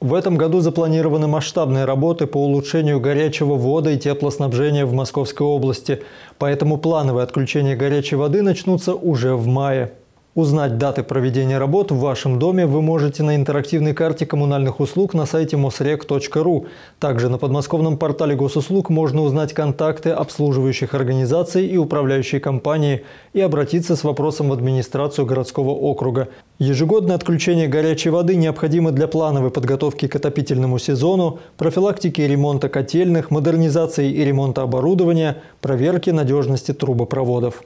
В этом году запланированы масштабные работы по улучшению горячего вода и теплоснабжения в Московской области, поэтому плановые отключения горячей воды начнутся уже в мае. Узнать даты проведения работ в вашем доме вы можете на интерактивной карте коммунальных услуг на сайте mosrec.ru. Также на подмосковном портале госуслуг можно узнать контакты обслуживающих организаций и управляющей компании и обратиться с вопросом в администрацию городского округа. Ежегодное отключение горячей воды необходимо для плановой подготовки к отопительному сезону, профилактики и ремонта котельных, модернизации и ремонта оборудования, проверки надежности трубопроводов.